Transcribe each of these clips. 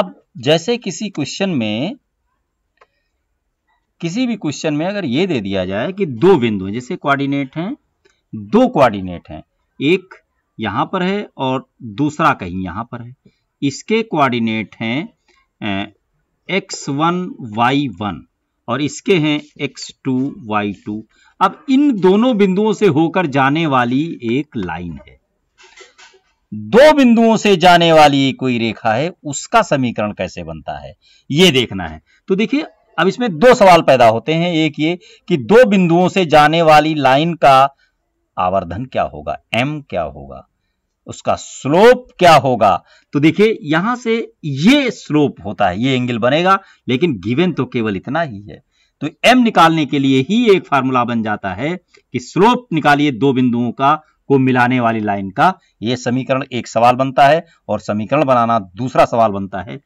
अब जैसे किसी क्वेश्चन में किसी भी क्वेश्चन में अगर ये दे दिया जाए कि दो बिंदु जैसे कोऑर्डिनेट हैं दो कोऑर्डिनेट हैं एक यहां पर है और दूसरा कहीं यहां पर है इसके कोऑर्डिनेट हैं एक्स वन वाई वन और इसके हैं एक्स टू वाई टू अब इन दोनों बिंदुओं से होकर जाने वाली एक लाइन है दो बिंदुओं से जाने वाली कोई रेखा है उसका समीकरण कैसे बनता है ये देखना है तो देखिए अब इसमें दो सवाल पैदा होते हैं एक ये कि दो बिंदुओं से जाने वाली लाइन का आवर्धन क्या होगा एम क्या होगा उसका स्लोप क्या होगा तो देखिए यहां से ये स्लोप होता है ये एंगल बनेगा लेकिन गिवन तो केवल इतना ही है तो एम निकालने के लिए ही एक फार्मूला बन जाता है कि स्लोप निकालिए दो बिंदुओं का को मिलाने वाली लाइन का यह समीकरण एक सवाल बनता है और समीकरण बनाना दूसरा सवाल बनता है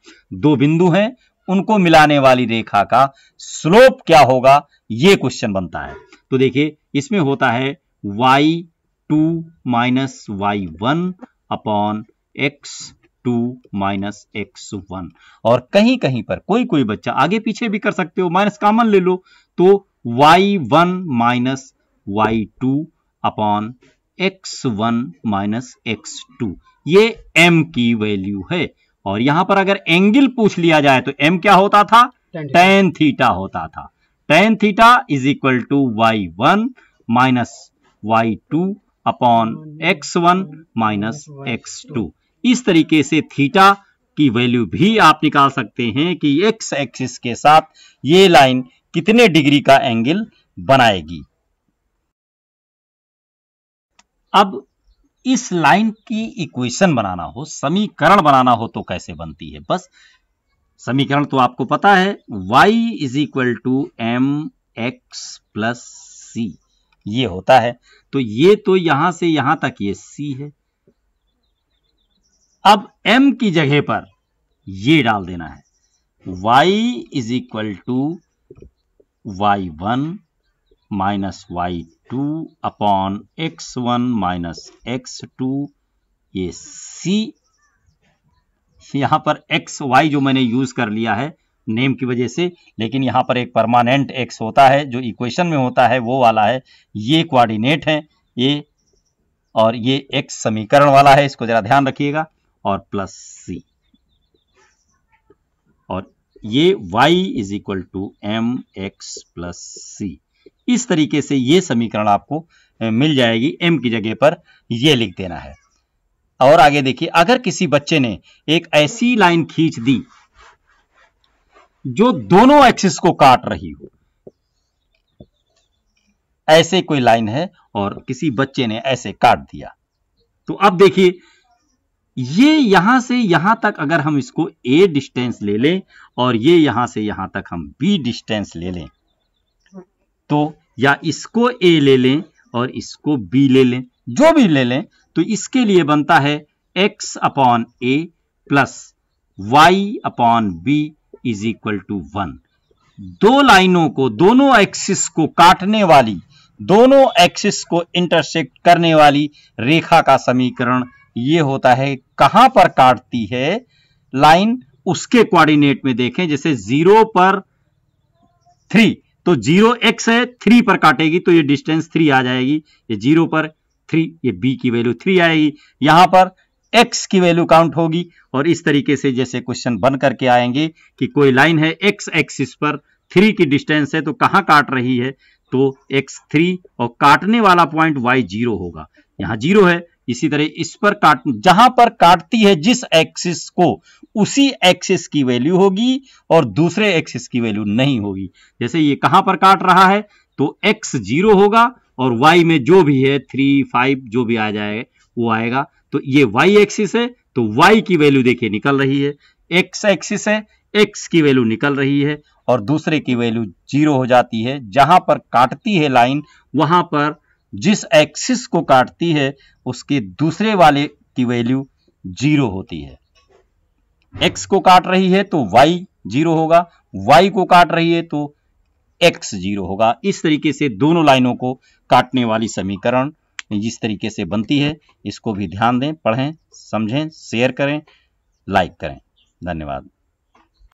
दो बिंदु हैं उनको मिलाने वाली रेखा का स्लोप क्या होगा यह क्वेश्चन बनता है तो देखिए इसमें होता है y2 two minus y one upon x two minus x one और कहीं कहीं पर कोई कोई बच्चा आगे पीछे भी कर सकते हो माइनस कॉमन ले लो तो y one minus y two upon x one minus x two ये एम की वैल्यू है और यहां पर अगर एंगल पूछ लिया जाए तो एम क्या होता था टेन थीटा होता था tan theta is equal to y one minus y two upon x one minus x two इस तरीके से थीटा की वैल्यू भी आप निकाल सकते हैं कि एक्स एक्सिस के साथ ये लाइन कितने डिग्री का एंगल बनाएगी अब इस लाइन की इक्वेशन बनाना हो समीकरण बनाना हो तो कैसे बनती है बस समीकरण तो आपको पता है y is equal to m x plus c ये होता है तो ये तो यहां से यहां तक ये सी है अब m की जगह पर ये डाल देना है y is equal to y one minus y two upon x one minus x two ये सी यहां पर एक्स वाई जो मैंने यूज कर लिया है नेम की वजह से लेकिन यहां पर एक परमानेंट एक्स होता है जो इक्वेशन में होता है वो वाला है ये कोऑर्डिनेट है ये और ये एक्स समीकरण वाला है इसको जरा ध्यान रखिएगा और प्लस सी और ये y is equal to m x plus c इस तरीके से ये समीकरण आपको मिल जाएगी एम की जगह पर यह लिख देना है और आगे देखिए अगर किसी बच्चे ने एक ऐसी लाइन खींच दी जो दोनों एक्सिस को काट रही हो ऐसे कोई लाइन है और किसी बच्चे ने ऐसे काट दिया तो अब देखिए ये यहां से यहां तक अगर हम इसको ए डिस्टेंस ले लें और ये यहां से यहां तक हम बी डिस्टेंस ले लें तो या इसको ए ले लें और इसको बी ले लें जो भी ले लें तो इसके लिए बनता है x upon a plus y upon b is equal to one दो लाइनों को दोनों एक्सिस को काटने वाली दोनों एक्सिस को इंटरसेक्ट करने वाली रेखा का समीकरण ये होता है कहां पर काटती है लाइन उसके कोऑर्डिनेट में देखें जैसे जीरो पर थ्री तो जीरो एक्स है थ्री पर काटेगी तो ये डिस्टेंस थ्री आ जाएगी ये जीरो पर थ्री ये बी की वैल्यू थ्री आएगी यहां पर एक्स की वैल्यू काउंट होगी और इस तरीके से जैसे क्वेश्चन बन करके आएंगे कि कोई लाइन है एक्स एक्सिस पर थ्री की डिस्टेंस है तो कहां काट रही है तो एक्स थ्री और काटने वाला पॉइंट वाई जीरो होगा यहां जीरो है इसी तरह इस पर काट जहां पर काटती है जिस एक्सिस को उसी एक्सिस की वैल्यू होगी और दूसरे एक्सिस की वैल्यू नहीं होगी जैसे ये कहां पर काट रहा है तो एक्स जीरो होगा और वाई में जो भी है थ्री फाइव जो भी आ जाए वो आएगा तो ये वाई एक्सिस है तो वाई की वैल्यू देखिए निकल रही है एक्स एक्सिस है एक्स की वैल्यू निकल रही है और दूसरे की वैल्यू जीरो हो जाती है जहां पर काटती है लाइन वहां पर जिस एक्सिस को काटती है उसके दूसरे वाले की वैल्यू जीरो होती है एक्स को काट रही है तो वाई जीरो होगा वाई को काट रही है तो एक्स जीरो होगा इस तरीके से दोनों लाइनों को काटने वाली समीकरण जिस तरीके से बनती है इसको भी ध्यान दें पढ़ें समझें शेयर करें लाइक करें धन्यवाद